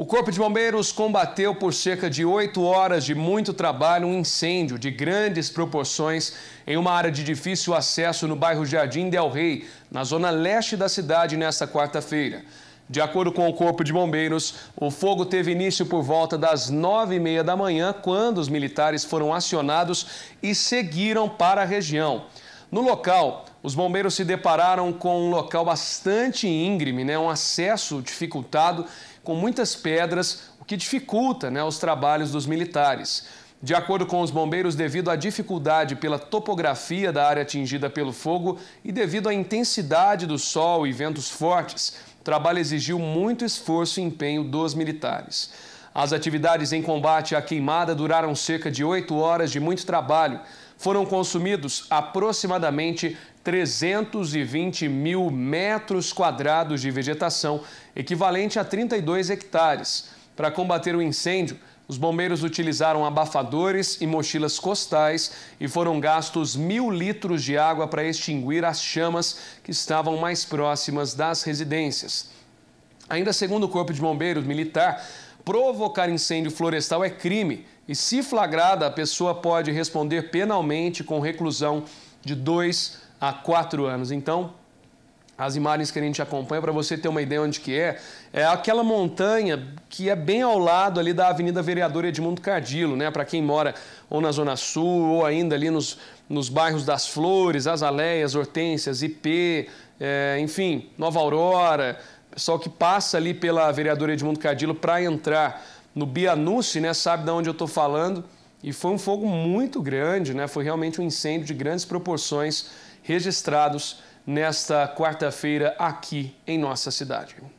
O Corpo de Bombeiros combateu por cerca de oito horas de muito trabalho um incêndio de grandes proporções em uma área de difícil acesso no bairro Jardim Del Rey, na zona leste da cidade, nesta quarta-feira. De acordo com o Corpo de Bombeiros, o fogo teve início por volta das nove e meia da manhã, quando os militares foram acionados e seguiram para a região. No local, os bombeiros se depararam com um local bastante íngreme, né? um acesso dificultado com muitas pedras, o que dificulta né, os trabalhos dos militares. De acordo com os bombeiros, devido à dificuldade pela topografia da área atingida pelo fogo e devido à intensidade do sol e ventos fortes, o trabalho exigiu muito esforço e empenho dos militares. As atividades em combate à queimada duraram cerca de oito horas de muito trabalho. Foram consumidos aproximadamente 320 mil metros quadrados de vegetação, equivalente a 32 hectares. Para combater o incêndio, os bombeiros utilizaram abafadores e mochilas costais e foram gastos mil litros de água para extinguir as chamas que estavam mais próximas das residências. Ainda segundo o Corpo de Bombeiros Militar, provocar incêndio florestal é crime e, se flagrada, a pessoa pode responder penalmente com reclusão de dois a quatro anos. Então, as imagens que a gente acompanha, para você ter uma ideia onde que é, é aquela montanha que é bem ao lado ali da Avenida Vereador Edmundo Cardilo, né? Para quem mora ou na Zona Sul ou ainda ali nos, nos bairros das Flores, Azaleias, Hortênsias, IP, é, enfim, Nova Aurora, pessoal que passa ali pela vereadora Edmundo Cadilo para entrar no Bianucci, né, sabe de onde eu estou falando. E foi um fogo muito grande, né? Foi realmente um incêndio de grandes proporções registrados nesta quarta-feira aqui em nossa cidade.